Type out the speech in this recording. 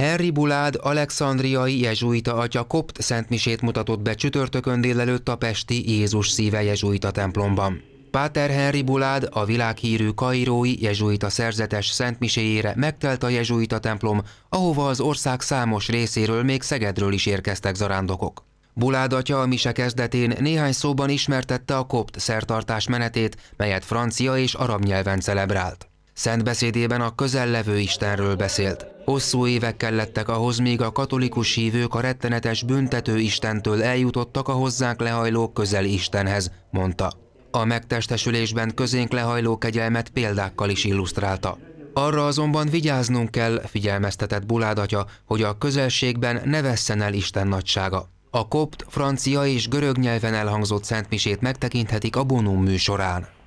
Henry Bulád, alexandriai jezsuita atya kopt szentmisét mutatott be csütörtökön délelőtt a Pesti Jézus szíve jezsuita templomban. Páter Henry Bulád, a világhírű kairói jezsuita szerzetes szentmiséjére megtelt a jezsuita templom, ahova az ország számos részéről még Szegedről is érkeztek zarándokok. Bulád atya a mise kezdetén néhány szóban ismertette a kopt szertartás menetét, melyet francia és arab nyelven celebrált. Szent beszédében a közellevő Istenről beszélt. Hosszú évek kellettek ahhoz, míg a katolikus hívők a rettenetes büntető Istentől eljutottak a hozzánk lehajló közel Istenhez, mondta. A megtestesülésben közénk lehajló kegyelmet példákkal is illusztrálta. Arra azonban vigyáznunk kell, figyelmeztetett atya, hogy a közelségben ne vesszen el Isten nagysága. A kopt, francia és görög nyelven elhangzott szentmisét megtekinthetik a Bonum műsorán.